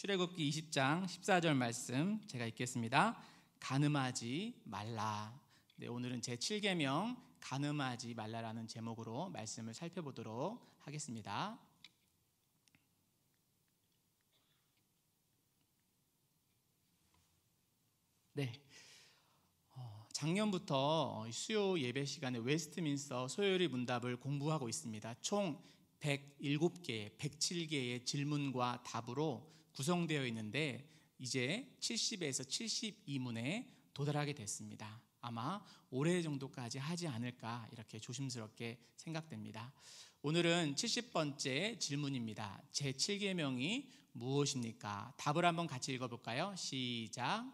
출애굽기 20장 14절 말씀 제가 읽겠습니다. 가늠하지 말라. 네, 오늘은 제 7계명 가늠하지 말라라는 제목으로 말씀을 살펴보도록 하겠습니다. 네. 어, 작년부터 수요 예배 시간에 웨스트민스터 소요리 문답을 공부하고 있습니다. 총 107개, 107개의 질문과 답으로 구성되어 있는데 이제 70에서 72문에 도달하게 됐습니다. 아마 올해 정도까지 하지 않을까 이렇게 조심스럽게 생각됩니다. 오늘은 70번째 질문입니다. 제 7계명이 무엇입니까? 답을 한번 같이 읽어볼까요? 시작.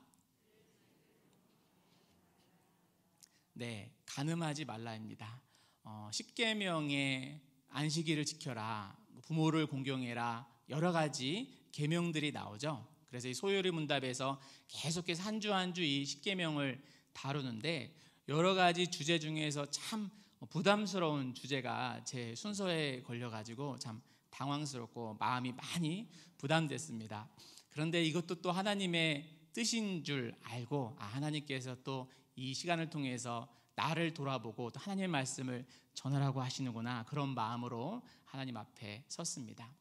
네, 가늠하지 말라입니다. 어, 10계명의 안식일을 지켜라, 부모를 공경해라, 여러 가지 계명들이 나오죠. 그래서 이 소요리 문답에서 계속해서 한 주 한 주 이 십계명을 다루는데 여러 가지 주제 중에서 참 부담스러운 주제가 제 순서에 걸려가지고 참 당황스럽고 마음이 많이 부담됐습니다. 그런데 이것도 또 하나님의 뜻인 줄 알고 아, 하나님께서 또 이 시간을 통해서 나를 돌아보고 또 하나님의 말씀을 전하라고 하시는구나 그런 마음으로 하나님 앞에 섰습니다.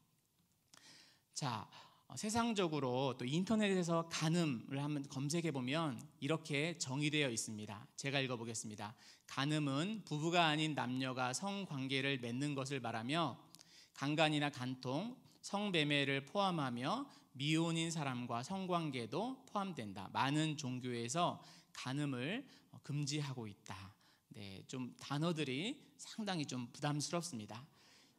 자, 어, 세상적으로 또 인터넷에서 간음을 한번 검색해 보면 이렇게 정의되어 있습니다. 제가 읽어 보겠습니다. 간음은 부부가 아닌 남녀가 성관계를 맺는 것을 말하며 간간이나 간통, 성매매를 포함하며 미혼인 사람과 성관계도 포함된다. 많은 종교에서 간음을 어, 금지하고 있다. 네, 좀 단어들이 상당히 좀 부담스럽습니다.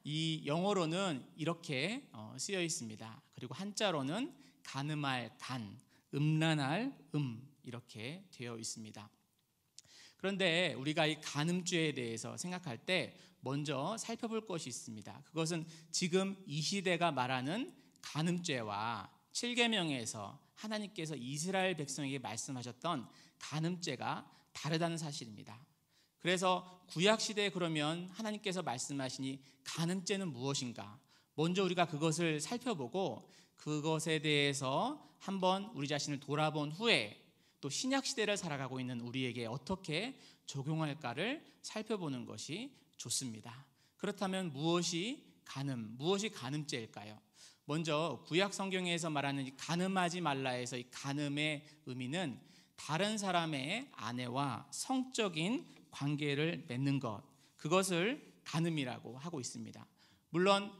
이 영어로는 이렇게 어, 쓰여 있습니다. 그리고 한자로는 가늠할 간, 음란할 음 이렇게 되어 있습니다. 그런데 우리가 이 간음죄에 대해서 생각할 때 먼저 살펴볼 것이 있습니다. 그것은 지금 이 시대가 말하는 간음죄와 7계명에서 하나님께서 이스라엘 백성에게 말씀하셨던 간음죄가 다르다는 사실입니다. 그래서 구약 시대에 그러면 하나님께서 말씀하시니 가늠죄는 무엇인가? 먼저 우리가 그것을 살펴보고 그것에 대해서 한번 우리 자신을 돌아본 후에 또 신약 시대를 살아가고 있는 우리에게 어떻게 적용할까를 살펴보는 것이 좋습니다. 그렇다면 무엇이 가늠, 무엇이 가늠죄일까요 먼저 구약 성경에서 말하는 가늠하지 말라에서 이 간음의 의미는 다른 사람의 아내와 성적인 관계를 맺는 것 그것을 가늠이라고 하고 있습니다. 물론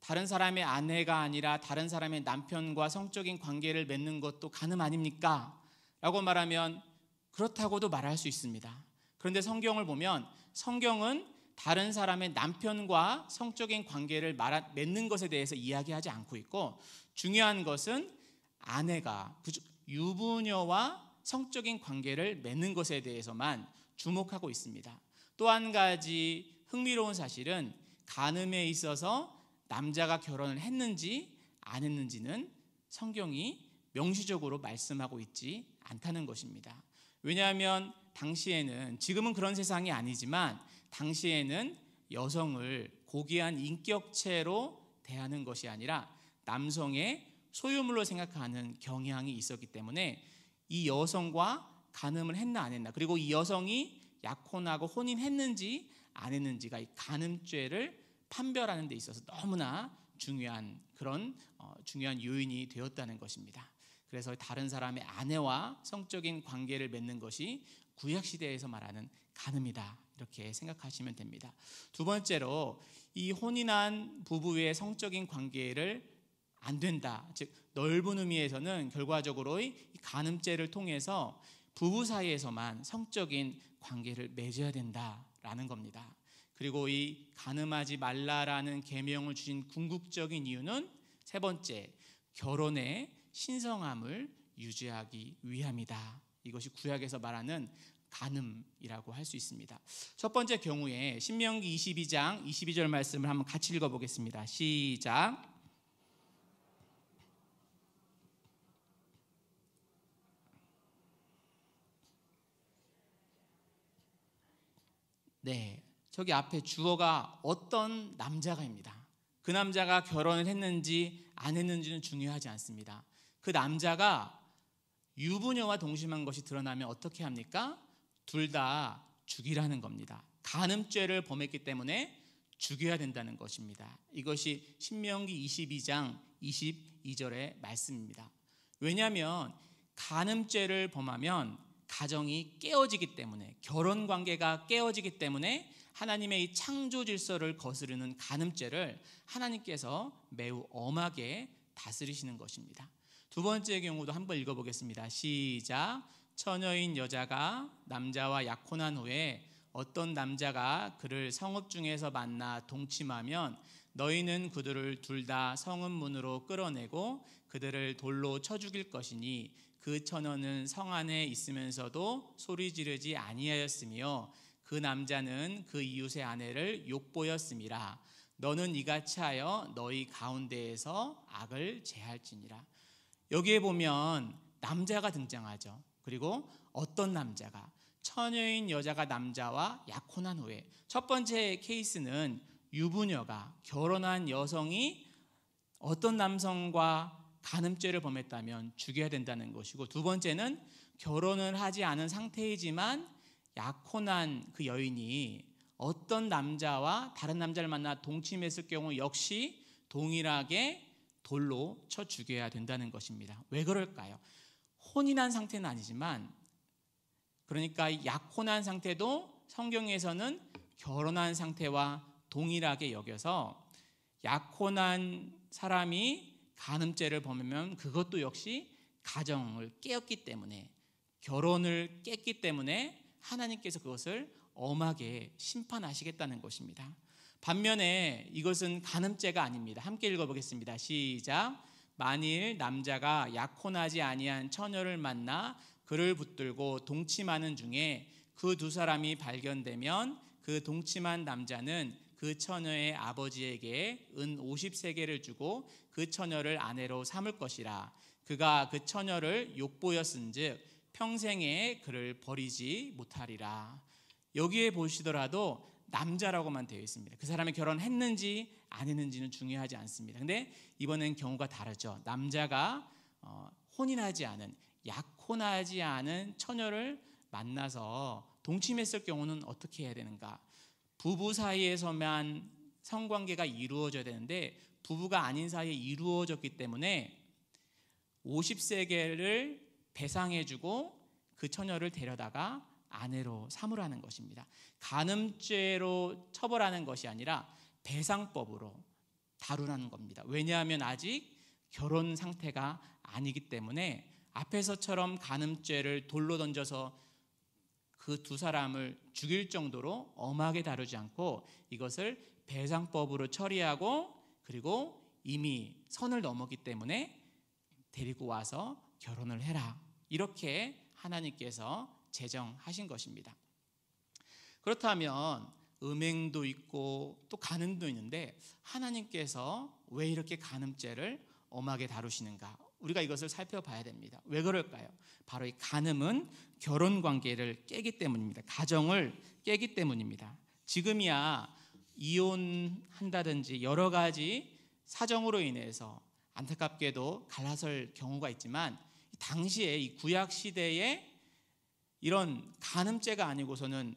다른 사람의 아내가 아니라 다른 사람의 남편과 성적인 관계를 맺는 것도 간음 아닙니까? 라고 말하면 그렇다고도 말할 수 있습니다. 그런데 성경을 보면 성경은 다른 사람의 남편과 성적인 관계를 말하, 맺는 것에 대해서 이야기하지 않고 있고 중요한 것은 아내가 유부녀와 성적인 관계를 맺는 것에 대해서만 주목하고 있습니다. 또 한 가지 흥미로운 사실은 간음에 있어서 남자가 결혼을 했는지 안 했는지는 성경이 명시적으로 말씀하고 있지 않다는 것입니다. 왜냐하면 당시에는 지금은 그런 세상이 아니지만 당시에는 여성을 고귀한 인격체로 대하는 것이 아니라 남성의 소유물로 생각하는 경향이 있었기 때문에 이 여성과 간음을 했나 안 했나 그리고 이 여성이 약혼하고 혼인했는지 안 했는지가 이 간음죄를 판별하는 데 있어서 너무나 중요한 그런 어, 중요한 요인이 되었다는 것입니다. 그래서 다른 사람의 아내와 성적인 관계를 맺는 것이 구약 시대에서 말하는 간음이다 이렇게 생각하시면 됩니다. 두 번째로 이 혼인한 부부의 성적인 관계를 안 된다. 즉 넓은 의미에서는 결과적으로 이 간음죄를 통해서 부부 사이에서만 성적인 관계를 맺어야 된다라는 겁니다. 그리고 이 가늠하지 말라라는 계명을 주신 궁극적인 이유는 세 번째 결혼의 신성함을 유지하기 위함이다. 이것이 구약에서 말하는 가늠이라고 할 수 있습니다. 첫 번째 경우에 신명기 22장 22절 말씀을 한번 같이 읽어보겠습니다. 시작. 네. 저기 앞에 주어가 어떤 남자가입니다. 그 남자가 결혼을 했는지 안 했는지는 중요하지 않습니다. 그 남자가 유부녀와 동심한 것이 드러나면 어떻게 합니까? 둘 다 죽이라는 겁니다. 간음죄를 범했기 때문에 죽여야 된다는 것입니다. 이것이 신명기 22장 22절의 말씀입니다. 왜냐하면 간음죄를 범하면 가정이 깨어지기 때문에 결혼 관계가 깨어지기 때문에 하나님의 이 창조 질서를 거스르는 간음죄를 하나님께서 매우 엄하게 다스리시는 것입니다. 두 번째 경우도 한번 읽어보겠습니다. 시작. 처녀인 여자가 남자와 약혼한 후에 어떤 남자가 그를 성읍 중에서 만나 동침하면 너희는 그들을 둘 다 성읍 문으로 끌어내고 그들을 돌로 쳐 죽일 것이니 그 천원은 성 안에 있으면서도 소리 지르지 아니하였으며 그 남자는 그 이웃의 아내를 욕보였음이라 너는 이같이 하여 너희 가운데에서 악을 제할지니라 여기에 보면 남자가 등장하죠 그리고 어떤 남자가 처녀인 여자가 남자와 약혼한 후에 첫 번째 케이스는 유부녀가 결혼한 여성이 어떤 남성과 간음죄를 범했다면 죽여야 된다는 것이고 두 번째는 결혼을 하지 않은 상태이지만 약혼한 그 여인이 어떤 남자와 다른 남자를 만나 동침했을 경우 역시 동일하게 돌로 쳐 죽여야 된다는 것입니다. 왜 그럴까요? 혼인한 상태는 아니지만 그러니까 약혼한 상태도 성경에서는 결혼한 상태와 동일하게 여겨서 약혼한 사람이 간음죄를 범하면 그것도 역시 가정을 깨었기 때문에 결혼을 깼기 때문에 하나님께서 그것을 엄하게 심판하시겠다는 것입니다. 반면에 이것은 간음죄가 아닙니다. 함께 읽어보겠습니다. 시작. 만일 남자가 약혼하지 아니한 처녀를 만나 그를 붙들고 동침하는 중에 그 두 사람이 발견되면 그 동침한 남자는 그 처녀의 아버지에게 은 50세계를 주고 그 처녀를 아내로 삼을 것이라 그가 그 처녀를 욕보였은즉 평생에 그를 버리지 못하리라 여기에 보시더라도 남자라고만 되어 있습니다. 그 사람이 결혼했는지 안 했는지는 중요하지 않습니다. 근데 이번엔 경우가 다르죠. 남자가 어, 혼인하지 않은 약혼하지 않은 처녀를 만나서 동침했을 경우는 어떻게 해야 되는가? 부부 사이에서만 성관계가 이루어져야 되는데 부부가 아닌 사이에 이루어졌기 때문에 50세계를 배상해주고 그 처녀를 데려다가 아내로 삼으라는 것입니다. 간음죄로 처벌하는 것이 아니라 배상법으로 다루라는 겁니다. 왜냐하면 아직 결혼 상태가 아니기 때문에 앞에서처럼 간음죄를 돌로 던져서 그두 사람을 죽일 정도로 엄하게 다루지 않고 이것을 배상법으로 처리하고 그리고 이미 선을 넘었기 때문에 데리고 와서 결혼을 해라. 이렇게 하나님께서 제정하신 것입니다. 그렇다면 음행도 있고 또 간음도 있는데 하나님께서 왜 이렇게 간음죄를 엄하게 다루시는가? 우리가 이것을 살펴봐야 됩니다. 왜 그럴까요? 바로 이 간음은 결혼 관계를 깨기 때문입니다. 가정을 깨기 때문입니다. 지금이야 이혼한다든지 여러 가지 사정으로 인해서 안타깝게도 갈라설 경우가 있지만 당시에 이 구약 시대에 이런 간음죄가 아니고서는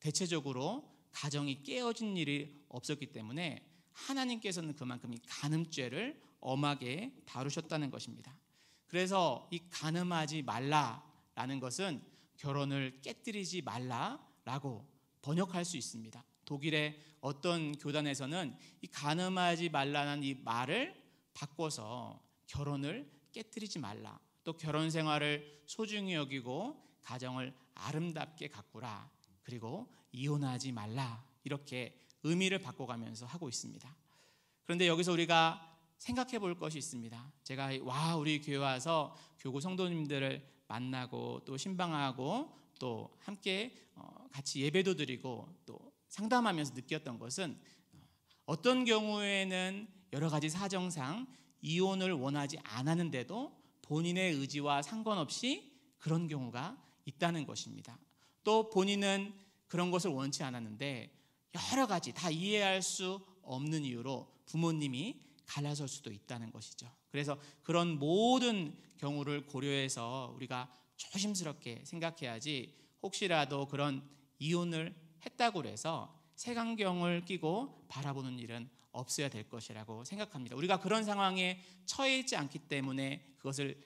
대체적으로 가정이 깨어진 일이 없었기 때문에 하나님께서는 그만큼 이 간음죄를 엄하게 다루셨다는 것입니다. 그래서 이 가늠하지 말라라는 것은 결혼을 깨뜨리지 말라라고 번역할 수 있습니다. 독일의 어떤 교단에서는 이 가늠하지 말라는 이 말을 바꿔서 결혼을 깨뜨리지 말라. 또 결혼 생활을 소중히 여기고 가정을 아름답게 가꾸라. 그리고 이혼하지 말라. 이렇게 의미를 바꿔가면서 하고 있습니다. 그런데 여기서 우리가 생각해 볼 것이 있습니다. 제가 와 우리 교회 와서 교구 성도님들을 만나고 또 신방하고 또 함께 어, 같이 예배도 드리고 또 상담하면서 느꼈던 것은 어, 어떤 경우에는 여러 가지 사정상 이혼을 원하지 않았는데도 본인의 의지와 상관없이 그런 경우가 있다는 것입니다. 또 본인은 그런 것을 원치 않았는데 여러 가지 다 이해할 수 없는 이유로 부모님이 갈라설 수도 있다는 것이죠. 그래서 그런 모든 경우를 고려해서 우리가 조심스럽게 생각해야지 혹시라도 그런 이혼을 했다고 해서 색안경을 끼고 바라보는 일은 없어야 될 것이라고 생각합니다. 우리가 그런 상황에 처해 있지 않기 때문에 그것을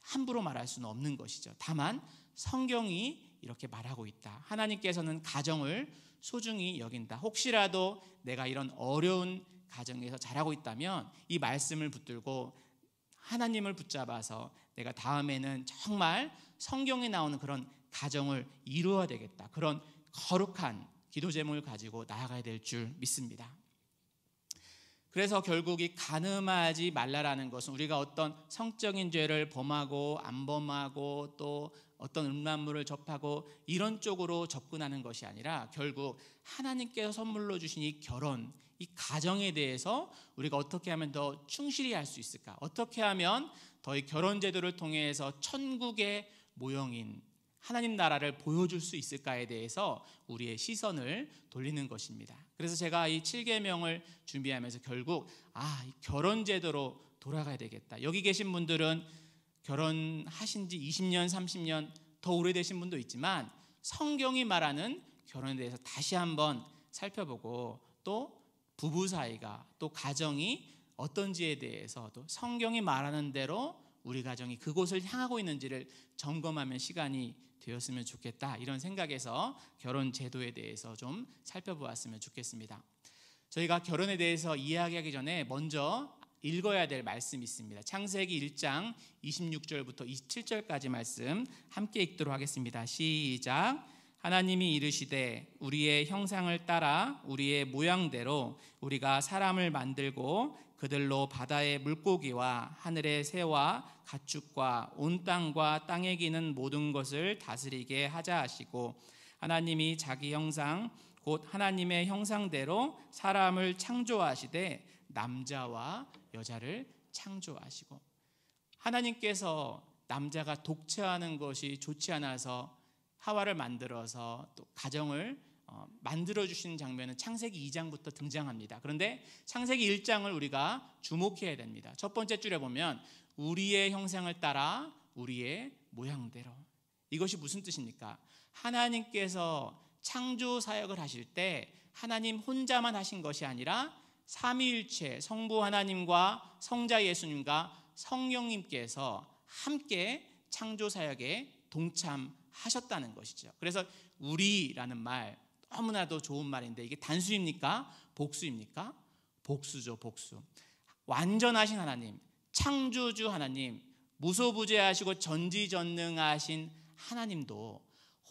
함부로 말할 수는 없는 것이죠. 다만 성경이 이렇게 말하고 있다. 하나님께서는 가정을 소중히 여긴다. 혹시라도 내가 이런 어려운 가정에서 잘하고 있다면 이 말씀을 붙들고 하나님을 붙잡아서 내가 다음에는 정말 성경에 나오는 그런 가정을 이루어야 되겠다. 그런 거룩한 기도 제목을 가지고 나아가야 될 줄 믿습니다. 그래서 결국 이 가늠하지 말라라는 것은 우리가 어떤 성적인 죄를 범하고 안 범하고 또 어떤 음란물을 접하고 이런 쪽으로 접근하는 것이 아니라 결국 하나님께서 선물로 주신 이 결혼, 이 가정에 대해서 우리가 어떻게 하면 더 충실히 할 수 있을까? 어떻게 하면 더이 결혼 제도를 통해서 천국의 모형인 하나님 나라를 보여줄 수 있을까에 대해서 우리의 시선을 돌리는 것입니다. 그래서 제가 이 7계명을 준비하면서 결국 아, 결혼 제도로 돌아가야 되겠다. 여기 계신 분들은 결혼하신 지 20년, 30년 더 오래되신 분도 있지만 성경이 말하는 결혼에 대해서 다시 한번 살펴보고 또 부부 사이가 또 가정이 어떤지에 대해서도 성경이 말하는 대로 우리 가정이 그곳을 향하고 있는지를 점검하면 시간이 되었으면 좋겠다 이런 생각에서 결혼 제도에 대해서 좀 살펴보았으면 좋겠습니다. 저희가 결혼에 대해서 이야기하기 전에 먼저 읽어야 될 말씀이 있습니다. 창세기 1장 26절부터 27절까지 말씀 함께 읽도록 하겠습니다. 시작. 하나님이 이르시되 우리의 형상을 따라 우리의 모양대로 우리가 사람을 만들고 그들로 바다의 물고기와 하늘의 새와 가축과 온 땅과 땅에 기는 모든 것을 다스리게 하자 하시고 하나님이 자기 형상 곧 하나님의 형상대로 사람을 창조하시되 남자와 여자를 창조하시고 하나님께서 남자가 독채하는 것이 좋지 않아서 하와를 만들어서 또 가정을 어, 만들어 주시는 장면은 창세기 2장부터 등장합니다. 그런데 창세기 1장을 우리가 주목해야 됩니다. 첫 번째 줄에 보면 우리의 형상을 따라 우리의 모양대로 이것이 무슨 뜻입니까? 하나님께서 창조 사역을 하실 때 하나님 혼자만 하신 것이 아니라 삼위일체 성부 하나님과 성자 예수님과 성령님께서 함께 창조 사역에 동참 하셨다는 것이죠. 그래서 우리라는 말 너무나도 좋은 말인데 이게 단수입니까? 복수입니까? 복수죠, 복수. 완전하신 하나님, 창조주 하나님, 무소부재하시고 전지전능하신 하나님도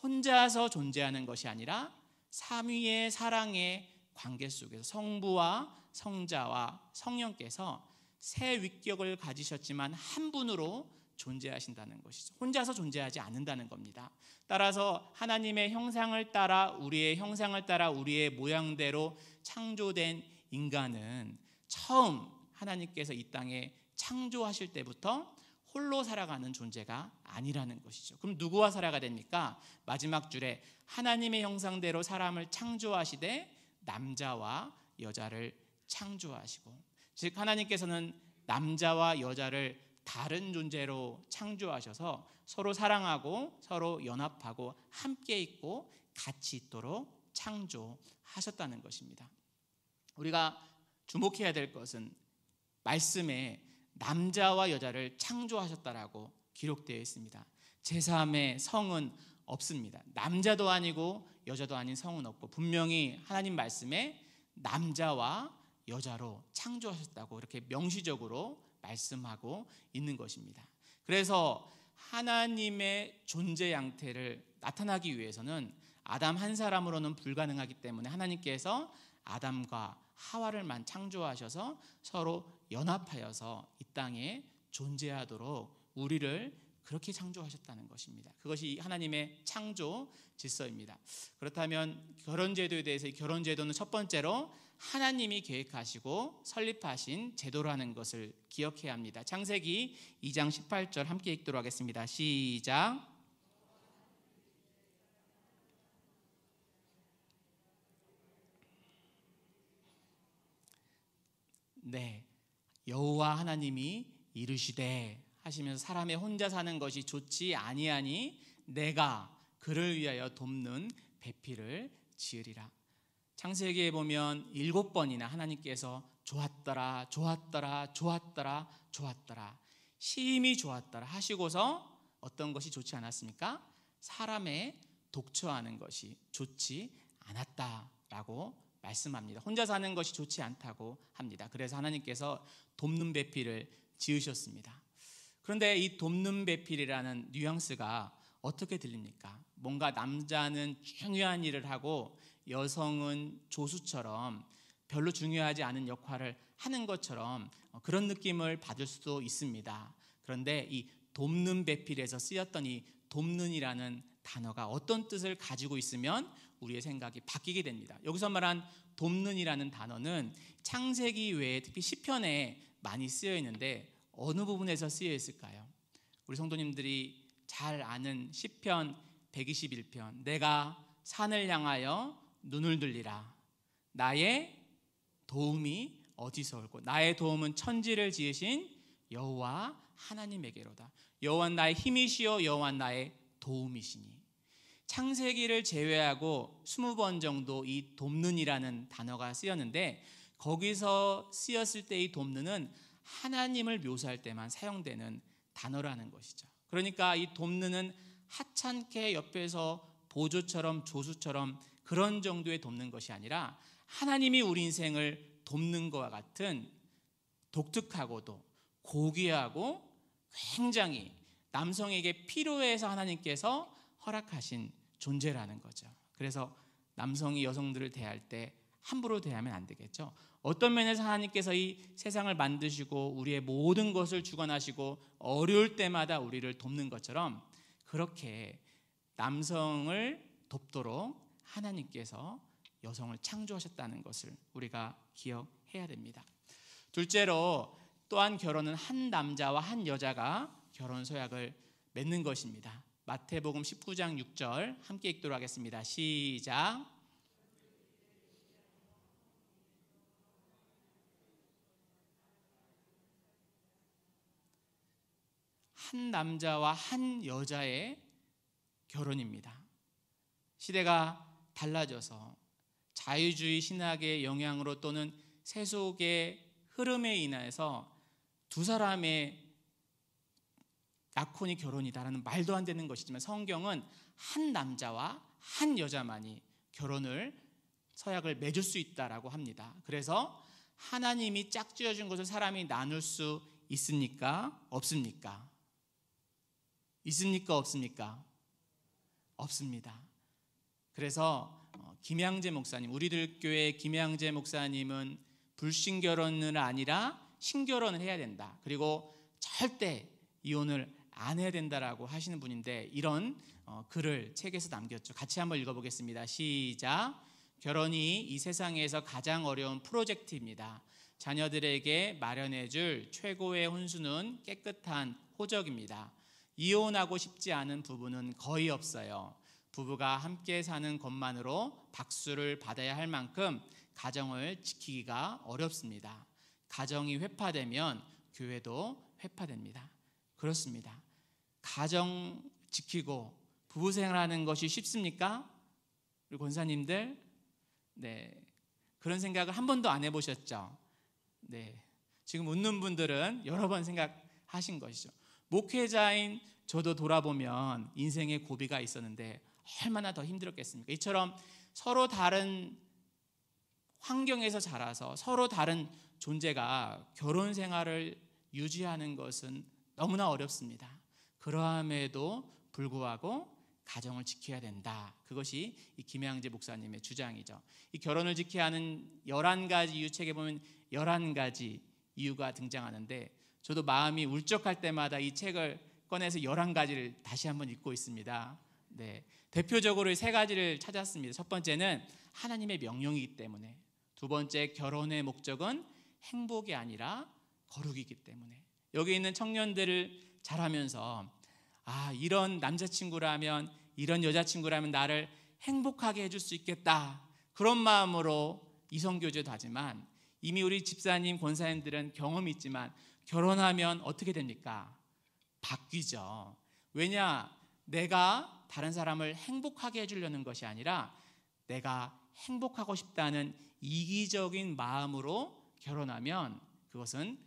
혼자서 존재하는 것이 아니라 삼위의 사랑의 관계 속에서 성부와 성자와 성령께서 새 위격을 가지셨지만 한 분으로 존재하신다는 것이죠. 혼자서 존재하지 않는다는 겁니다. 따라서 하나님의 형상을 따라 우리의 형상을 따라 우리의 모양대로 창조된 인간은 처음 하나님께서 이 땅에 창조하실 때부터 홀로 살아가는 존재가 아니라는 것이죠. 그럼 누구와 살아가 됩니까? 마지막 줄에 하나님의 형상대로 사람을 창조하시되 남자와 여자를 창조하시고 즉 하나님께서는 남자와 여자를 다른 존재로 창조하셔서 서로 사랑하고 서로 연합하고 함께 있고 같이 있도록 창조하셨다는 것입니다. 우리가 주목해야 될 것은 말씀에 남자와 여자를 창조하셨다라고 기록되어 있습니다. 제3의 성은 없습니다. 남자도 아니고 여자도 아닌 성은 없고 분명히 하나님 말씀에 남자와 여자로 창조하셨다고 이렇게 명시적으로 말씀하고 있는 것입니다. 그래서 하나님의 존재 양태를 나타나기 위해서는 아담 한 사람으로는 불가능하기 때문에 하나님께서 아담과 하와를만 창조하셔서 서로 연합하여서 이 땅에 존재하도록 우리를 그렇게 창조하셨다는 것입니다. 그것이 하나님의 창조 질서입니다. 그렇다면 결혼 제도에 대해서 이 결혼 제도는 첫 번째로 하나님이 계획하시고 설립하신 제도라는 것을 기억해야 합니다. 창세기 2장 18절 함께 읽도록 하겠습니다. 시작. 네. 여호와 하나님이 이르시되 하시면서 사람의 혼자 사는 것이 좋지 아니하니 내가 그를 위하여 돕는 배필을 지으리라. 창세기에 보면 일곱 번이나 하나님께서 좋았더라, 좋았더라, 좋았더라, 좋았더라, 심히 좋았더라 하시고서 어떤 것이 좋지 않았습니까? 사람의 독처하는 것이 좋지 않았다라고 말씀합니다. 혼자 사는 것이 좋지 않다고 합니다. 그래서 하나님께서 돕는 배필을 지으셨습니다. 그런데 이 돕는 배필이라는 뉘앙스가 어떻게 들립니까? 뭔가 남자는 중요한 일을 하고 여성은 조수처럼 별로 중요하지 않은 역할을 하는 것처럼 어, 그런 느낌을 받을 수도 있습니다. 그런데 이 돕는 배필에서 쓰였던 이 돕는이라는 단어가 어떤 뜻을 가지고 있으면 우리의 생각이 바뀌게 됩니다. 여기서 말한 돕는이라는 단어는 창세기 외에 특히 시편에 많이 쓰여 있는데 어느 부분에서 쓰여 있을까요? 우리 성도님들이 잘 아는 시편 121편 내가 산을 향하여 눈을 들리라 나의 도움이 어디서 올고 나의 도움은 천지를 지으신 여호와 하나님에게로다 여호와 나의 힘이시요 여호와 나의 도움이시니 창세기를 제외하고 20번 정도 이 돕는이라는 단어가 쓰였는데 거기서 쓰였을 때 이 돕는은 하나님을 묘사할 때만 사용되는 단어라는 것이죠. 그러니까 이 돕는은 하찮게 옆에서 보조처럼 조수처럼 그런 정도에 돕는 것이 아니라 하나님이 우리 인생을 돕는 것과 같은 독특하고도 고귀하고 굉장히 남성에게 필요해서 하나님께서 허락하신 존재라는 거죠. 그래서 남성이 여성들을 대할 때 함부로 대하면 안 되겠죠. 어떤 면에서 하나님께서 이 세상을 만드시고 우리의 모든 것을 주관하시고 어려울 때마다 우리를 돕는 것처럼 그렇게 남성을 돕도록 하나님께서 여성을 창조하셨다는 것을 우리가 기억해야 됩니다. 둘째로 또한 결혼은 한 남자와 한 여자가 결혼 소약을 맺는 것입니다. 마태복음 19장 6절 함께 읽도록 하겠습니다. 시작. 한 남자와 한 여자의 결혼입니다. 시대가 달라져서 자유주의 신학의 영향으로 또는 세속의 흐름에 인하여서두 사람의 낙혼이 결혼이다라는 말도 안 되는 것이지만 성경은 한 남자와 한 여자만이 결혼을 서약을 맺을 수 있다라고 합니다. 그래서 하나님이 짝지어 준 것을 사람이 나눌 수 있습니까? 없습니까? 있습니까? 없습니까? 없습니다. 그래서 어, 김양재 목사님, 우리들 교회 김양재 목사님은 불신 결혼은 아니라 신결혼을 해야 된다. 그리고 절대 이혼을 안 해야 된다라고 하시는 분인데 이런 어, 글을 책에서 남겼죠. 같이 한번 읽어보겠습니다. 시작. 결혼이 이 세상에서 가장 어려운 프로젝트입니다. 자녀들에게 마련해줄 최고의 혼수는 깨끗한 호적입니다. 이혼하고 싶지 않은 부부는 거의 없어요. 부부가 함께 사는 것만으로 박수를 받아야 할 만큼 가정을 지키기가 어렵습니다. 가정이 회파되면 교회도 회파됩니다. 그렇습니다. 가정 지키고 부부 생활하는 것이 쉽습니까? 우리 권사님들, 네 그런 생각을 한 번도 안 해보셨죠? 네 지금 웃는 분들은 여러 번 생각하신 것이죠. 목회자인 저도 돌아보면 인생의 고비가 있었는데 얼마나 더 힘들었겠습니까? 이처럼 서로 다른 환경에서 자라서 서로 다른 존재가 결혼 생활을 유지하는 것은 너무나 어렵습니다. 그러함에도 불구하고 가정을 지켜야 된다. 그것이 이 김양재 목사님의 주장이죠. 이 결혼을 지켜야 하는 11가지 이유 책에 보면 11가지 이유가 등장하는데 저도 마음이 울적할 때마다 이 책을 꺼내서 11가지를 다시 한번 읽고 있습니다. 네, 대표적으로 세 가지를 찾았습니다. 첫 번째는 하나님의 명령이기 때문에 두 번째 결혼의 목적은 행복이 아니라 거룩이기 때문에 여기 있는 청년들을 잘하면서 아 이런 남자친구라면 이런 여자친구라면 나를 행복하게 해줄 수 있겠다 그런 마음으로 이성교제도 하지만 이미 우리 집사님 권사님들은 경험이 있지만 결혼하면 어떻게 됩니까? 바뀌죠. 왜냐 내가 다른 사람을 행복하게 해주려는 것이 아니라 내가 행복하고 싶다는 이기적인 마음으로 결혼하면 그것은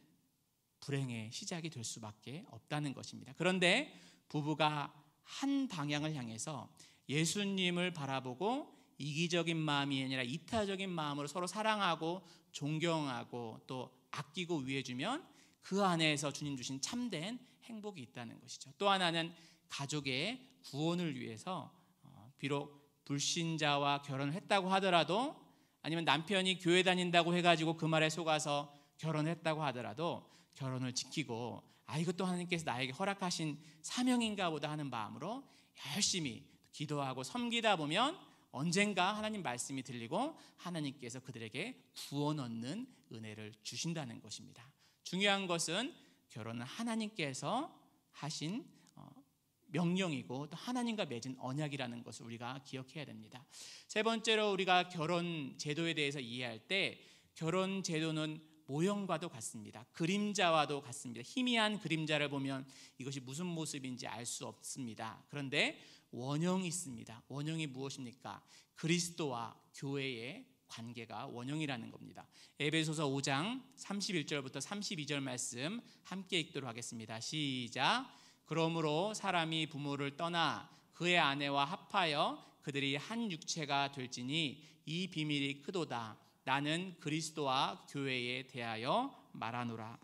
불행의 시작이 될 수밖에 없다는 것입니다. 그런데 부부가 한 방향을 향해서 예수님을 바라보고 이기적인 마음이 아니라 이타적인 마음으로 서로 사랑하고 존경하고 또 아끼고 위해주면 그 안에서 주님 주신 참된 행복이 있다는 것이죠. 또 하나는 가족의 구원을 위해서 어, 비록 불신자와 결혼을 했다고 하더라도 아니면 남편이 교회 다닌다고 해가지고 그 말에 속아서 결혼했다고 하더라도 결혼을 지키고 아 이것도 하나님께서 나에게 허락하신 사명인가 보다 하는 마음으로 열심히 기도하고 섬기다 보면 언젠가 하나님 말씀이 들리고 하나님께서 그들에게 구원 얻는 은혜를 주신다는 것입니다. 중요한 것은 결혼은 하나님께서 하신 명령이고 또 하나님과 맺은 언약이라는 것을 우리가 기억해야 됩니다. 세 번째로 우리가 결혼 제도에 대해서 이해할 때 결혼 제도는 모형과도 같습니다. 그림자와도 같습니다. 희미한 그림자를 보면 이것이 무슨 모습인지 알 수 없습니다. 그런데 원형이 있습니다. 원형이 무엇입니까? 그리스도와 교회의 관계가 원형이라는 겁니다. 에베소서 5장 31절부터 32절 말씀 함께 읽도록 하겠습니다. 시작. 그러므로 사람이 부모를 떠나 그의 아내와 합하여 그들이 한 육체가 될지니 이 비밀이 크도다. 나는 그리스도와 교회에 대하여 말하노라.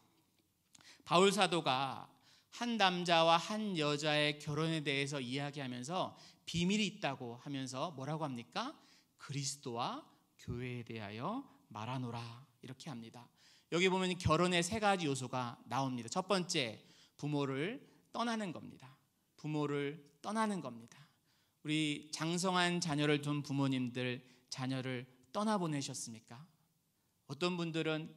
바울 사도가 한 남자와 한 여자의 결혼에 대해서 이야기하면서 비밀이 있다고 하면서 뭐라고 합니까? 그리스도와 교회에 대하여 말하노라. 이렇게 합니다. 여기 보면 결혼의 세 가지 요소가 나옵니다. 첫 번째, 부모를 떠나는 겁니다. 부모를 떠나는 겁니다. 우리 장성한 자녀를 둔 부모님들 자녀를 떠나보내셨습니까? 어떤 분들은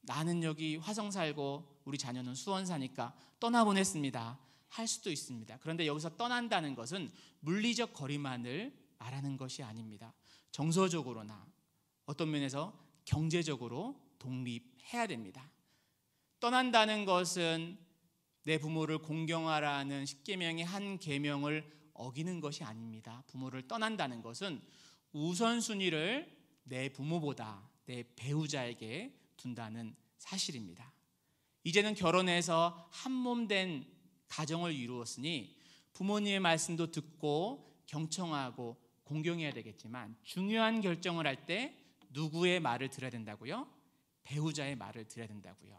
나는 여기 화성 살고 우리 자녀는 수원 사니까 떠나보냈습니다. 할 수도 있습니다. 그런데 여기서 떠난다는 것은 물리적 거리만을 말하는 것이 아닙니다. 정서적으로나 어떤 면에서 경제적으로 독립해야 됩니다. 떠난다는 것은 내 부모를 공경하라는 십계명의 한 계명을 어기는 것이 아닙니다. 부모를 떠난다는 것은 우선순위를 내 부모보다 내 배우자에게 둔다는 사실입니다. 이제는 결혼해서 한몸된 가정을 이루었으니 부모님의 말씀도 듣고 경청하고 공경해야 되겠지만 중요한 결정을 할 때 누구의 말을 들어야 된다고요? 배우자의 말을 들어야 된다고요.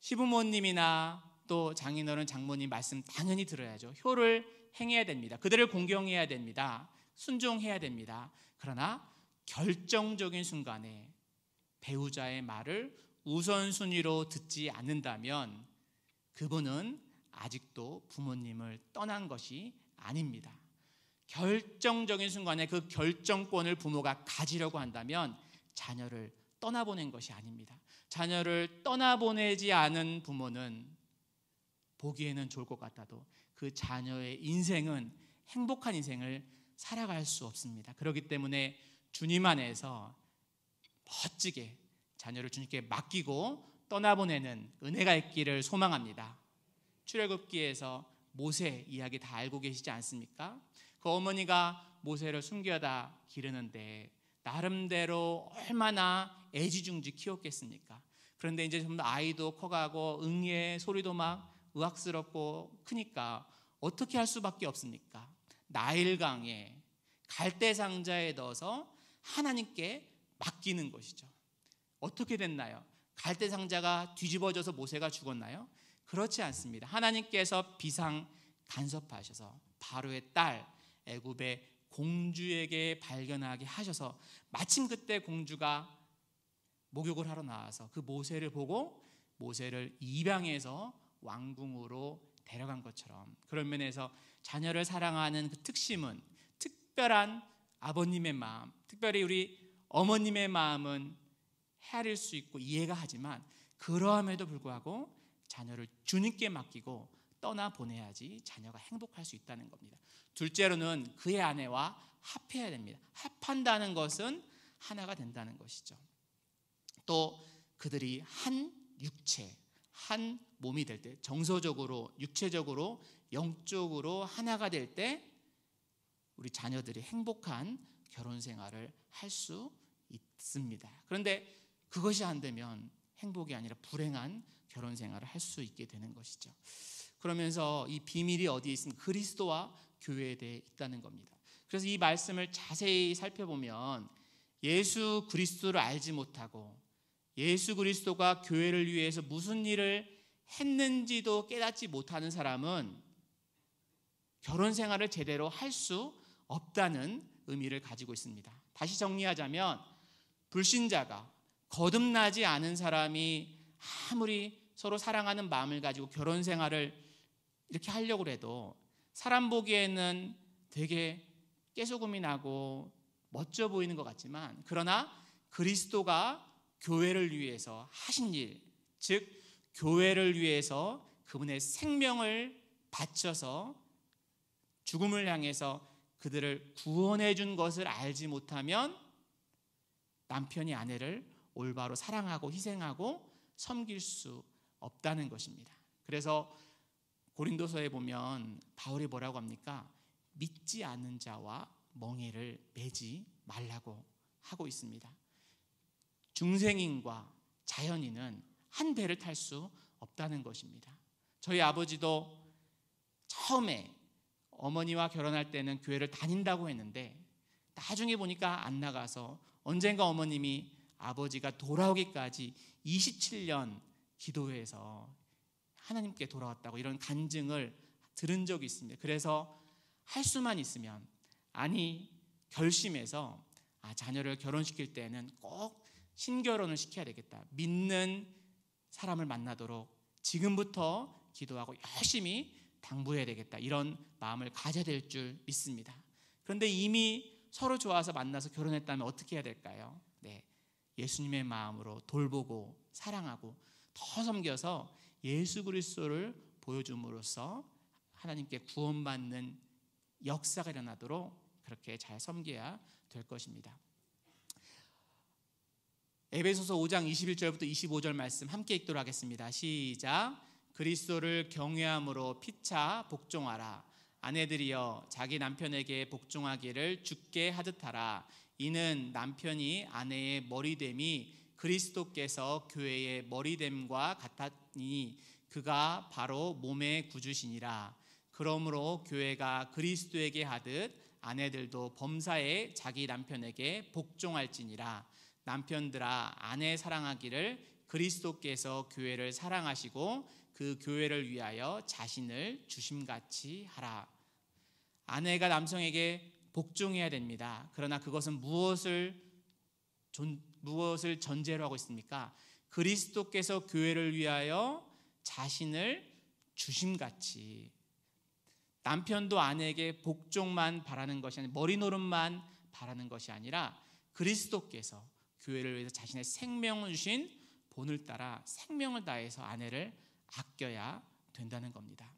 시부모님이나 또 장인어른 장모님 말씀 당연히 들어야죠. 효를 행해야 됩니다. 그들을 공경해야 됩니다. 순종해야 됩니다. 그러나 결정적인 순간에 배우자의 말을 우선순위로 듣지 않는다면 그분은 아직도 부모님을 떠난 것이 아닙니다. 결정적인 순간에 그 결정권을 부모가 가지려고 한다면 자녀를 떠나보낸 것이 아닙니다. 자녀를 떠나보내지 않은 부모는 보기에는 좋을 것 같아도 그 자녀의 인생은 행복한 인생을 살아갈 수 없습니다. 그렇기 때문에 주님 안에서 멋지게 자녀를 주님께 맡기고 떠나보내는 은혜가 있기를 소망합니다. 출애굽기에서 모세 이야기 다 알고 계시지 않습니까? 그 어머니가 모세를 숨겨다 기르는데 나름대로 얼마나 애지중지 키웠겠습니까? 그런데 이제 좀 아이도 커가고 응애 소리도 막 의학스럽고 크니까 어떻게 할 수밖에 없습니까? 나일강에 갈대 상자에 넣어서 하나님께 맡기는 것이죠. 어떻게 됐나요? 갈대 상자가 뒤집어져서 모세가 죽었나요? 그렇지 않습니다. 하나님께서 비상 간섭하셔서 바로의 딸 애굽의 공주에게 발견하게 하셔서 마침 그때 공주가 목욕을 하러 나와서 그 모세를 보고 모세를 입양해서 왕궁으로 데려간 것처럼 그런 면에서 자녀를 사랑하는 그 특심은 특별한 아버님의 마음, 특별히 우리 어머님의 마음은 헤아릴 수 있고 이해가 하지만 그러함에도 불구하고 자녀를 주님께 맡기고 떠나 보내야지 자녀가 행복할 수 있다는 겁니다. 둘째로는 그의 아내와 합해야 됩니다. 합한다는 것은 하나가 된다는 것이죠. 또 그들이 한 육체, 한 몸이 될 때, 정서적으로, 육체적으로, 영적으로 하나가 될 때, 우리 자녀들이 행복한 결혼 생활을 할 수 있습니다. 그런데 그것이 안 되면 행복이 아니라 불행한 결혼 생활을 할 수 있게 되는 것이죠. 그러면서 이 비밀이 어디에 있으면 그리스도와 교회에 대해 있다는 겁니다. 그래서 이 말씀을 자세히 살펴보면 예수 그리스도를 알지 못하고 예수 그리스도가 교회를 위해서 무슨 일을 했는지도 깨닫지 못하는 사람은 결혼 생활을 제대로 할 수 없다는 의미를 가지고 있습니다. 다시 정리하자면 불신자가 거듭나지 않은 사람이 아무리 서로 사랑하는 마음을 가지고 결혼 생활을 이렇게 하려고 해도 사람 보기에는 되게 깨소금이 나고 멋져 보이는 것 같지만 그러나 그리스도가 교회를 위해서 하신 일, 즉 교회를 위해서 그분의 생명을 바쳐서 죽음을 향해서 그들을 구원해 준 것을 알지 못하면 남편이 아내를 올바로 사랑하고 희생하고 섬길 수 없다는 것입니다. 그래서 고린도서에 보면 바울이 뭐라고 합니까? 믿지 않는 자와 멍해를 매지 말라고 하고 있습니다. 중생인과 자연인은 한 배를 탈 수 없다는 것입니다. 저희 아버지도 처음에 어머니와 결혼할 때는 교회를 다닌다고 했는데 나중에 보니까 안 나가서 언젠가 어머님이 아버지가 돌아오기까지 27년 기도회에서 하나님께 돌아왔다고 이런 간증을 들은 적이 있습니다. 그래서 할 수만 있으면 아니 결심해서 아, 자녀를 결혼시킬 때는 꼭 신결혼을 시켜야 되겠다. 믿는 사람을 만나도록 지금부터 기도하고 열심히 당부해야 되겠다. 이런 마음을 가져야 될 줄 믿습니다. 그런데 이미 서로 좋아서 만나서 결혼했다면 어떻게 해야 될까요? 네. 예수님의 마음으로 돌보고 사랑하고 더 섬겨서 예수 그리스도를 보여줌으로써 하나님께 구원받는 역사가 일어나도록 그렇게 잘 섬겨야 될 것입니다. 에베소서 5장 21절부터 25절 말씀 함께 읽도록 하겠습니다. 시작. 그리스도를 경외함으로 피차 복종하라. 아내들이여 자기 남편에게 복종하기를 죽게 하듯하라. 이는 남편이 아내의 머리됨이 그리스도께서 교회의 머리됨과 같았니 그가 바로 몸의 구주시니라. 그러므로 교회가 그리스도에게 하듯 아내들도 범사에 자기 남편에게 복종할지니라. 남편들아 아내 사랑하기를 그리스도께서 교회를 사랑하시고 그 교회를 위하여 자신을 주심같이 하라. 아내가 남성에게 복종해야 됩니다. 그러나 그것은 무엇을 존, 무엇을 전제로 하고 있습니까? 그리스도께서 교회를 위하여 자신을 주심같이 남편도 아내에게 복종만 바라는 것이 아니라 머리노름만 바라는 것이 아니라 그리스도께서 교회를 위해서 자신의 생명을 주신 본을 따라 생명을 다해서 아내를 아껴야 된다는 겁니다.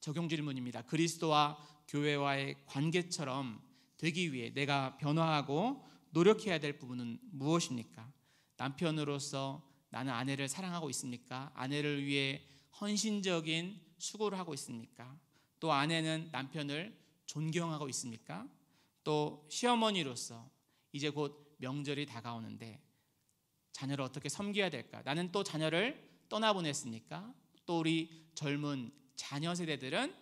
적용 질문입니다. 그리스도와 교회와의 관계처럼 되기 위해 내가 변화하고 노력해야 될 부분은 무엇입니까? 남편으로서 나는 아내를 사랑하고 있습니까? 아내를 위해 헌신적인 수고를 하고 있습니까? 또 아내는 남편을 존경하고 있습니까? 또 시어머니로서 이제 곧 명절이 다가오는데 자녀를 어떻게 섬겨야 될까? 나는 또 자녀를 떠나보냈으니까 또 우리 젊은 자녀 세대들은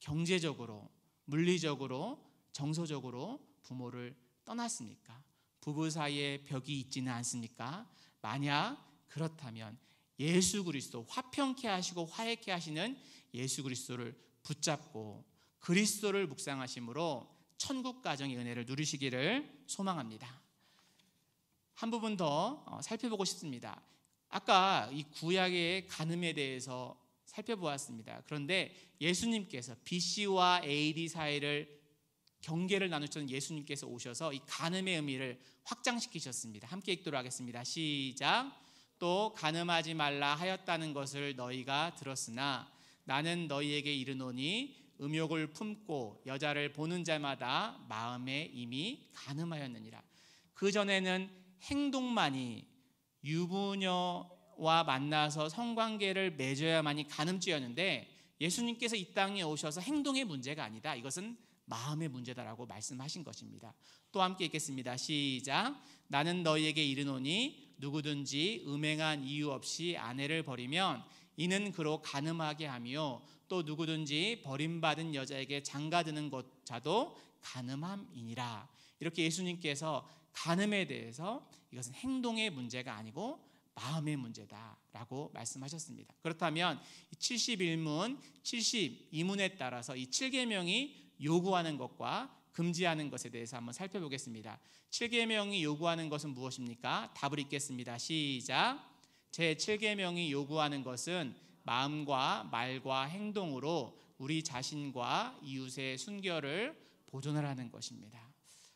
경제적으로, 물리적으로, 정서적으로 부모를 떠났습니까? 부부 사이에 벽이 있지는 않습니까? 만약 그렇다면 예수 그리스도 화평케 하시고 화해케 하시는 예수 그리스도를 붙잡고 그리스도를 묵상하심으로 천국 가정의 은혜를 누리시기를 소망합니다. 한 부분 더 어, 살펴보고 싶습니다. 아까 이 구약의 간음에 대해서 살펴보았습니다. 그런데 예수님께서 BC와 AD 사이를 경계를 나누시던 예수님께서 오셔서 이 간음의 의미를 확장시키셨습니다. 함께 읽도록 하겠습니다. 시작. 또 간음하지 말라 하였다는 것을 너희가 들었으나 나는 너희에게 이르노니 음욕을 품고 여자를 보는 자마다 마음에 이미 간음하였느니라. 그 전에는 행동만이 유부녀와 만나서 성관계를 맺어야만이 가늠죄였는데 예수님께서 이 땅에 오셔서 행동의 문제가 아니다. 이것은 마음의 문제다라고 말씀하신 것입니다. 또 함께 읽겠습니다. 시작. 나는 너희에게 이르노니 누구든지 음행한 이유 없이 아내를 버리면 이는 그로 가늠하게 하며 또 누구든지 버림받은 여자에게 장가드는 것 자도 가늠함이니라. 이렇게 예수님께서 간음에 대해서 이것은 행동의 문제가 아니고 마음의 문제다라고 말씀하셨습니다. 그렇다면 71문, 72문에 따라서 이 7계명이 요구하는 것과 금지하는 것에 대해서 한번 살펴보겠습니다. 7계명이 요구하는 것은 무엇입니까? 답을 읽겠습니다. 시작. 제 7계명이 요구하는 것은 마음과 말과 행동으로 우리 자신과 이웃의 순결을 보존하라는 것입니다.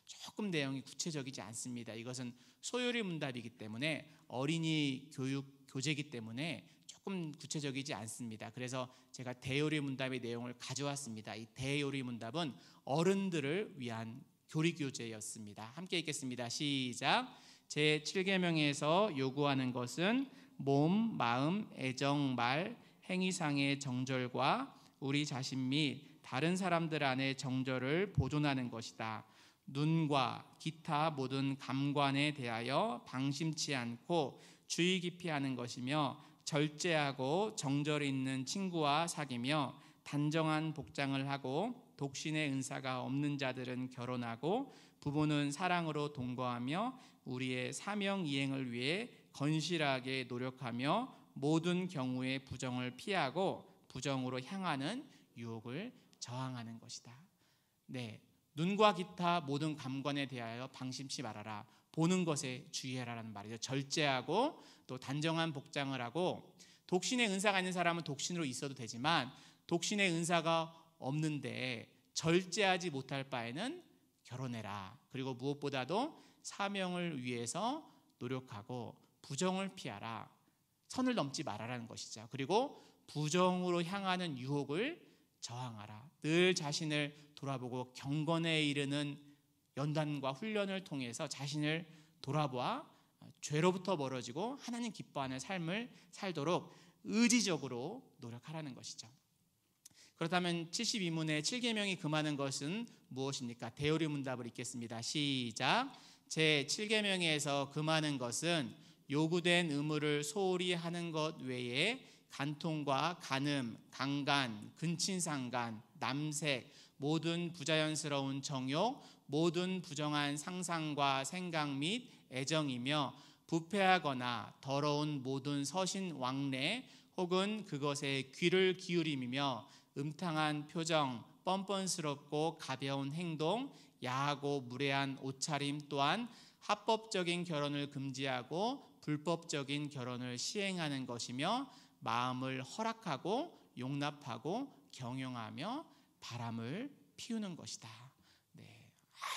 조금 내용이 구체적이지 않습니다. 이것은 소요리 문답이기 때문에 어린이 교육 교재이기 때문에 조금 구체적이지 않습니다. 그래서 제가 대요리 문답의 내용을 가져왔습니다. 이 대요리 문답은 어른들을 위한 교리 교재였습니다. 함께 읽겠습니다. 시작. 제 7계명에서 요구하는 것은 몸, 마음, 애정, 말, 행위상의 정절과 우리 자신 및 다른 사람들 안의 정절을 보존하는 것이다. 눈과 기타 모든 감관에 대하여 방심치 않고 주의 깊이 하는 것이며 절제하고 정절 있는 친구와 사귀며 단정한 복장을 하고 독신의 은사가 없는 자들은 결혼하고 부모는 사랑으로 동거하며 우리의 사명 이행을 위해 건실하게 노력하며 모든 경우에 부정을 피하고 부정으로 향하는 유혹을 저항하는 것이다. 네. 눈과 기타 모든 감관에 대하여 방심치 말아라. 보는 것에 주의해라라는 말이죠. 절제하고 또 단정한 복장을 하고 독신의 은사가 있는 사람은 독신으로 있어도 되지만 독신의 은사가 없는데 절제하지 못할 바에는 결혼해라. 그리고 무엇보다도 사명을 위해서 노력하고 부정을 피하라. 선을 넘지 말아라는 것이죠. 그리고 부정으로 향하는 유혹을 저항하라. 늘 자신을 돌아보고 경건에 이르는 연단과 훈련을 통해서 자신을 돌아보아 죄로부터 멀어지고 하나님 기뻐하는 삶을 살도록 의지적으로 노력하라는 것이죠. 그렇다면 72문의 7계명이 금하는 것은 무엇입니까? 대오리 문답을 읽겠습니다. 시작. 제 7계명에서 금하는 것은 요구된 의무를 소홀히 하는 것 외에 간통과 간음, 강간, 근친상간, 남색, 모든 부자연스러운 정욕, 모든 부정한 상상과 생각 및 애정이며 부패하거나 더러운 모든 서신 왕래 혹은 그것에 귀를 기울임이며 음탕한 표정, 뻔뻔스럽고 가벼운 행동, 야하고 무례한 옷차림 또한 합법적인 결혼을 금지하고 불법적인 결혼을 시행하는 것이며 마음을 허락하고 용납하고 경영하며 바람을 피우는 것이다. 네,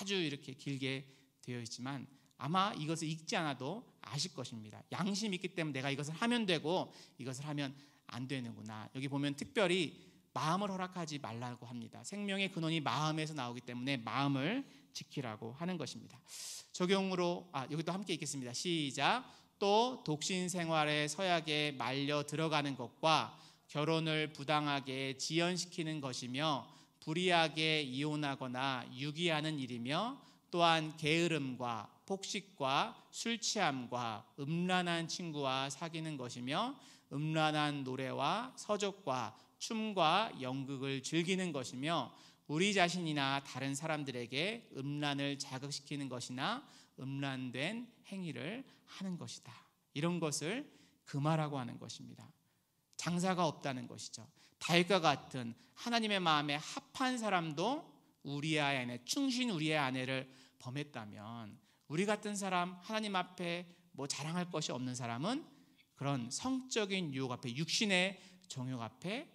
아주 이렇게 길게 되어 있지만 아마 이것을 읽지 않아도 아실 것입니다. 양심이 있기 때문에 내가 이것을 하면 되고 이것을 하면 안 되는구나. 여기 보면 특별히 마음을 허락하지 말라고 합니다. 생명의 근원이 마음에서 나오기 때문에 마음을 지키라고 하는 것입니다. 적용으로 아 여기도 함께 읽겠습니다. 시작. 또 독신 생활의 서약에 말려 들어가는 것과 결혼을 부당하게 지연시키는 것이며 불의하게 이혼하거나 유기하는 일이며 또한 게으름과 폭식과 술 취함과 음란한 친구와 사귀는 것이며 음란한 노래와 서적과 춤과 연극을 즐기는 것이며 우리 자신이나 다른 사람들에게 음란을 자극시키는 것이나 음란된 행위를 하는 것이다. 이런 것을 금하라고 하는 것입니다. 장사가 없다는 것이죠. 다윗과 같은 하나님의 마음에 합한 사람도 우리의 아내, 충신 우리의 아내를 범했다면 우리 같은 사람 하나님 앞에 뭐 자랑할 것이 없는 사람은 그런 성적인 유혹 앞에 육신의 정욕 앞에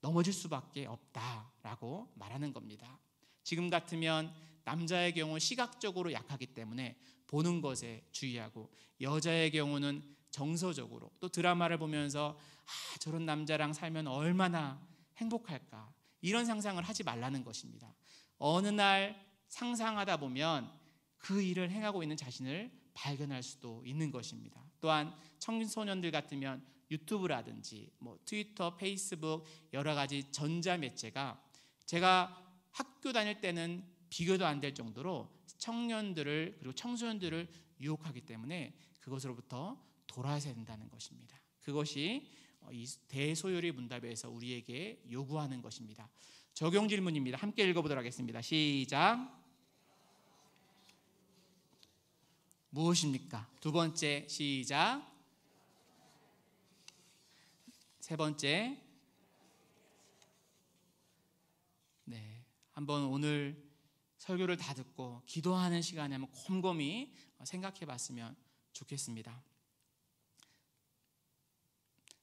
넘어질 수밖에 없다라고 말하는 겁니다. 지금 같으면 남자의 경우 시각적으로 약하기 때문에 보는 것에 주의하고 여자의 경우는 정서적으로 또 드라마를 보면서 아, 저런 남자랑 살면 얼마나 행복할까 이런 상상을 하지 말라는 것입니다. 어느 날 상상하다 보면 그 일을 행하고 있는 자신을 발견할 수도 있는 것입니다. 또한 청소년들 같으면 유튜브라든지 뭐 트위터, 페이스북 여러 가지 전자 매체가 제가 학교 다닐 때는 비교도 안 될 정도로 청년들을 그리고 청소년들을 유혹하기 때문에 그것으로부터 돌아서야 된다는 것입니다. 그것이 어, 이 대소요리 문답에서 우리에게 요구하는 것입니다. 적용 질문입니다. 함께 읽어보도록 하겠습니다. 시작. 무엇입니까? 두 번째 시작. 세 번째. 네. 한번 오늘 설교를 다 듣고 기도하는 시간에 한번 곰곰이 생각해 봤으면 좋겠습니다.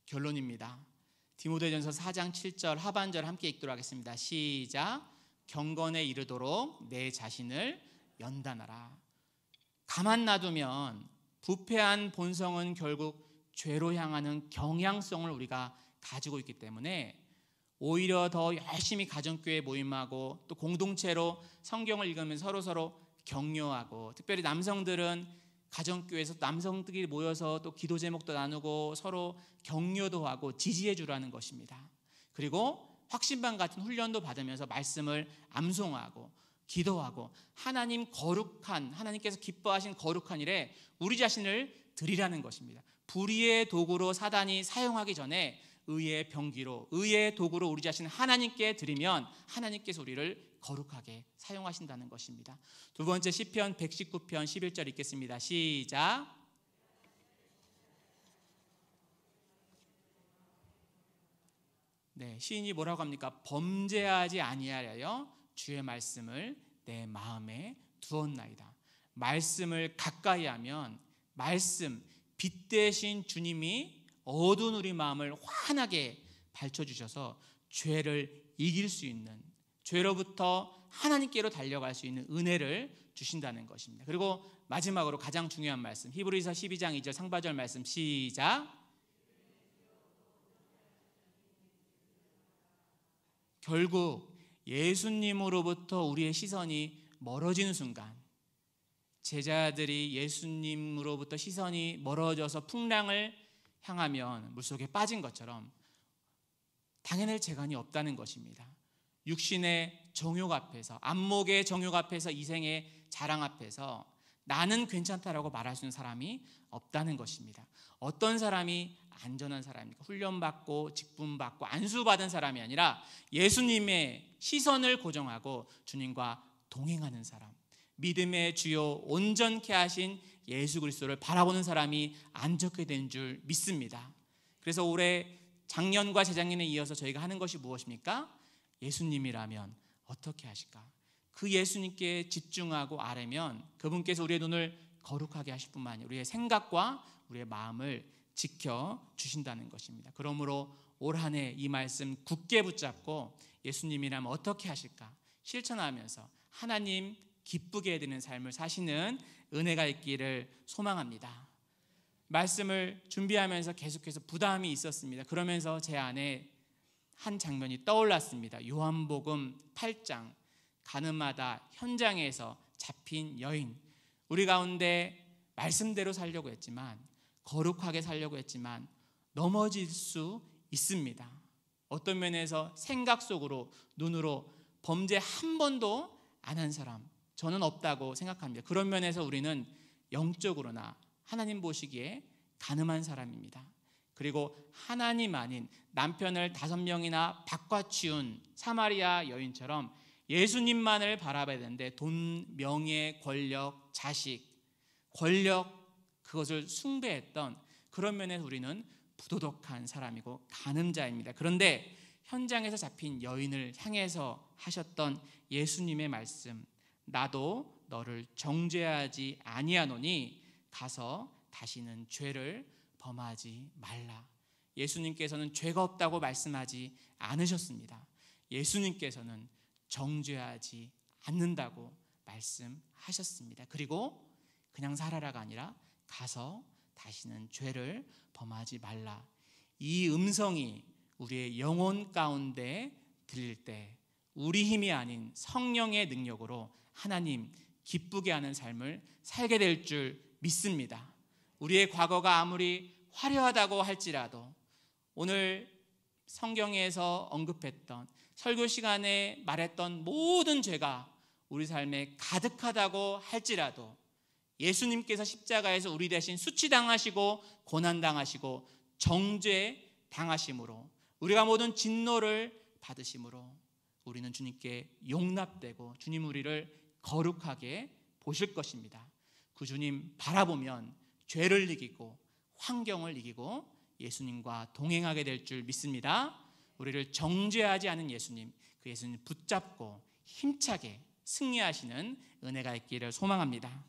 결론입니다. 디모데전서 4장 7절 하반절 함께 읽도록 하겠습니다. 시작. 경건에 이르도록 내 자신을 연단하라. 가만 놔두면 부패한 본성은 결국 죄로 향하는 경향성을 우리가 가지고 있기 때문에 오히려 더 열심히 가정교회 모임하고 또 공동체로 성경을 읽으면 서로 서로 격려하고 특별히 남성들은 가정교회에서 남성들이 모여서 또 기도 제목도 나누고 서로 격려도 하고 지지해 주라는 것입니다. 그리고 확신방 같은 훈련도 받으면서 말씀을 암송하고 기도하고 하나님 거룩한 하나님께서 기뻐하신 거룩한 일에 우리 자신을 드리라는 것입니다. 불의의 도구로 사단이 사용하기 전에 의의 병기로 의의 도구로 우리 자신 하나님께 드리면 하나님께서 우리를 거룩하게 사용하신다는 것입니다. 두 번째 시편 119편 11절 읽겠습니다. 시작. 네, 시인이 뭐라고 합니까? 범죄하지 아니하려 주의 말씀을 내 마음에 두었나이다. 말씀을 가까이 하면 말씀 빛 대신 주님이 어두운 우리 마음을 환하게 밝혀 주셔서 죄를 이길 수 있는 죄로부터 하나님께로 달려갈 수 있는 은혜를 주신다는 것입니다. 그리고 마지막으로 가장 중요한 말씀 히브리서 12장 2절 상바절 말씀 시작 결국 예수님으로부터 우리의 시선이 멀어지는 순간 제자들이 예수님으로부터 시선이 멀어져서 풍랑을 향하면 물속에 빠진 것처럼 당해낼 재간이 없다는 것입니다. 육신의 정욕 앞에서 안목의 정욕 앞에서 이생의 자랑 앞에서 나는 괜찮다라고 말할 수 있는 사람이 없다는 것입니다. 어떤 사람이 안전한 사람입니까? 훈련받고 직분받고 안수받은 사람이 아니라 예수님의 시선을 고정하고 주님과 동행하는 사람. 믿음의 주요 온전케 하신 예수 그리스도를 바라보는 사람이 안 적게 된 줄 믿습니다. 그래서 올해 작년과 재작년에 이어서 저희가 하는 것이 무엇입니까? 예수님이라면 어떻게 하실까? 그 예수님께 집중하고 아뢰면 그분께서 우리의 눈을 거룩하게 하실 뿐만 아니라 우리의 생각과 우리의 마음을 지켜 주신다는 것입니다. 그러므로 올한해이 말씀 굳게 붙잡고 예수님이라면 어떻게 하실까 실천하면서 하나님 기쁘게 해는 삶을 사시는 은혜가 있기를 소망합니다. 말씀을 준비하면서 계속해서 부담이 있었습니다. 그러면서 제 안에 한 장면이 떠올랐습니다. 요한복음 8장 가늠하다 현장에서 잡힌 여인 우리 가운데 말씀대로 살려고 했지만 거룩하게 살려고 했지만 넘어질 수 있습니다. 어떤 면에서 생각 속으로 눈으로 범죄 한 번도 안 한 사람 저는 없다고 생각합니다. 그런 면에서 우리는 영적으로나 하나님 보시기에 가늠한 사람입니다. 그리고 하나님 아닌 남편을 다섯 명이나 바꿔치운 사마리아 여인처럼 예수님만을 바라봐야 되는데 돈, 명예, 권력, 자식, 권력 그것을 숭배했던 그런 면에서 우리는 부도덕한 사람이고 가늠자입니다 그런데 현장에서 잡힌 여인을 향해서 하셨던 예수님의 말씀 나도 너를 정죄하지 아니하노니 가서 다시는 죄를 범하지 말라. 예수님께서는 죄가 없다고 말씀하지 않으셨습니다. 예수님께서는 정죄하지 않는다고 말씀하셨습니다. 그리고 그냥 살아라가 아니라 가서 다시는 죄를 범하지 말라. 이 음성이 우리의 영혼 가운데 들릴 때 우리 힘이 아닌 성령의 능력으로 하나님 기쁘게 하는 삶을 살게 될 줄 믿습니다. 우리의 과거가 아무리 화려하다고 할지라도 오늘 성경에서 언급했던 설교 시간에 말했던 모든 죄가 우리 삶에 가득하다고 할지라도 예수님께서 십자가에서 우리 대신 수치당하시고 고난당하시고 정죄 당하심으로 우리가 모든 진노를 받으심으로 우리는 주님께 용납되고 주님 우리를 거룩하게 보실 것입니다. 그 주님 바라보면 죄를 이기고 환경을 이기고 예수님과 동행하게 될 줄 믿습니다. 우리를 정죄하지 않은 예수님, 그 예수님 붙잡고 힘차게 승리하시는 은혜가 있기를 소망합니다.